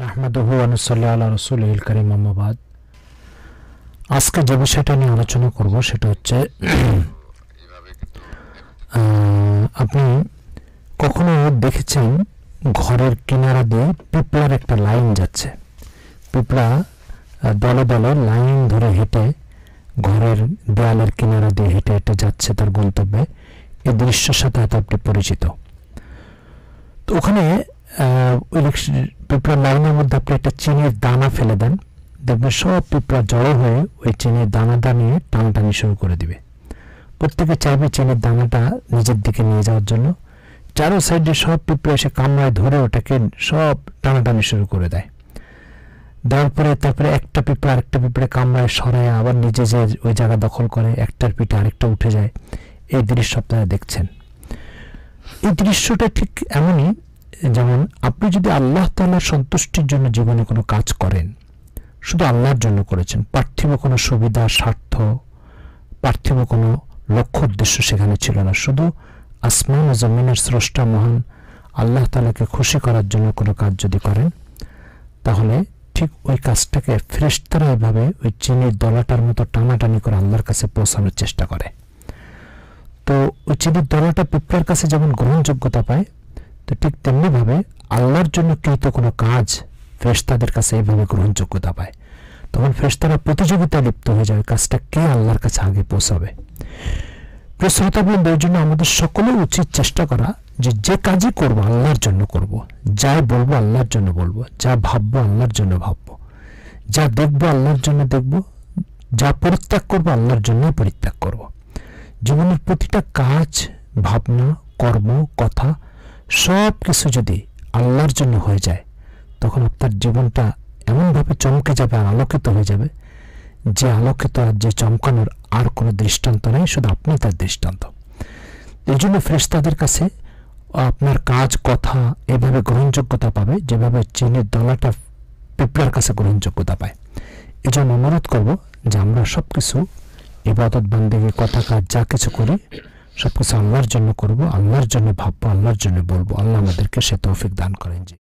মাহমুদহু আনুসাল্লাহ আল্লাহ রসুল করিম আহমাবাদ আজকে যে বিষয়টা নিয়ে আলোচনা করব সেটা হচ্ছে আপনি কখনো দেখেছেন ঘরের কিনারা দিয়ে পিঁপড়ার একটা লাইন যাচ্ছে পিঁপড়া দলে দলে লাইন ধরে হেঁটে ঘরের দেয়ালের কিনারা দিয়ে হেঁটে হেঁটে যাচ্ছে তার গন্তব্যে এই দৃশ্যের সাথে হয়তো আপনি পরিচিত তো ওখানে পিঁপড়া লাইনের মধ্যে আপনি একটা চিনির দানা ফেলে দেন দেখবেন সব পিঁপড়া জড়ো হয়ে ওই চিনির দানাটা নিয়ে টানাটানি শুরু করে দিবে প্রত্যেকে চাইবে চিনির দানাটা নিজের দিকে নিয়ে যাওয়ার জন্য চারো সাইডে সব পিঁপড়ে এসে কামড়ায় ধরে ওটাকে সব টানাটানি শুরু করে দেয় দেওয়ার পরে তারপরে একটা পিঁপড়া আরেকটা পিঁপড়ে কামড়ায় সরায় আবার নিজে যে ওই জায়গা দখল করে একটার পিঠে আরেকটা উঠে যায় এই দৃশ্য আপনারা দেখছেন এই দৃশ্যটা ঠিক এমনই যেমন আপনি যদি আল্লাহ তালার সন্তুষ্টির জন্য জীবনে কোনো কাজ করেন শুধু আল্লাহর জন্য করেছেন পার্থিব কোনো সুবিধা স্বার্থ পার্থিব কোনো লক্ষ্য উদ্দেশ্য সেখানে ছিল না শুধু আসমান ও জমিনের স্রষ্টা মহান আল্লাহ তালাকে খুশি করার জন্য কোনো কাজ যদি করেন তাহলে ঠিক ওই কাজটাকে ফ্রেস্তারা এভাবে ওই চিনির দলাটার মতো টানাটানি করে আল্লাহর কাছে পৌঁছানোর চেষ্টা করে তো ওই চিনির দলাটা পিঁপড়ার কাছে যেমন গ্রহণযোগ্যতা পায় তো ঠিক তেমনিভাবে আল্লাহর জন্য কৃত কোনো কাজ ফেরস্তাদের কাছে এইভাবে গ্রহণযোগ্যতা পায় তখন ফেরস্তারা প্রতিযোগিতায় লিপ্ত হয়ে যাবে কাজটা কে আল্লাহর কাছে আগে পৌঁছাবে প্রিয় শ্রোতাবৃন্দের জন্য আমাদের সকলের উচিত চেষ্টা করা যে যে কাজই করবো আল্লাহর জন্য করব। যাই বলবো আল্লাহর জন্য বলবো যা ভাববো আল্লাহর জন্য ভাববো যা দেখবো আল্লাহর জন্য দেখব যা পরিত্যাগ করবো আল্লাহর জন্য পরিত্যাগ করব। জীবনের প্রতিটা কাজ ভাবনা কর্ম কথা সব কিছু যদি আল্লাহর জন্য হয়ে যায় তখন আপনার জীবনটা এমনভাবে চমকে যাবে আর আলোকিত হয়ে যাবে যে আলোকিত আর যে চমকানোর আর কোনো দৃষ্টান্ত নেই শুধু আপনি তার দৃষ্টান্ত এই জন্য ফ্রেস্তাদের কাছে আপনার কাজ কথা এভাবে গ্রহণযোগ্যতা পাবে যেভাবে চীনের দলাটা পিঁপড়ার কাছে গ্রহণযোগ্যতা পায় এই জন্য অনুরোধ করবো যে আমরা সব কিছু ইবাদত বান্দিকে কথা কাজ যা কিছু করি সব কিছু আল্লাহর জন্য করব আল্লাহর জন্য ভাববো আল্লাহর জন্য বলবো আল্লাহ আমাদেরকে সে তৌফিক দান করেন যে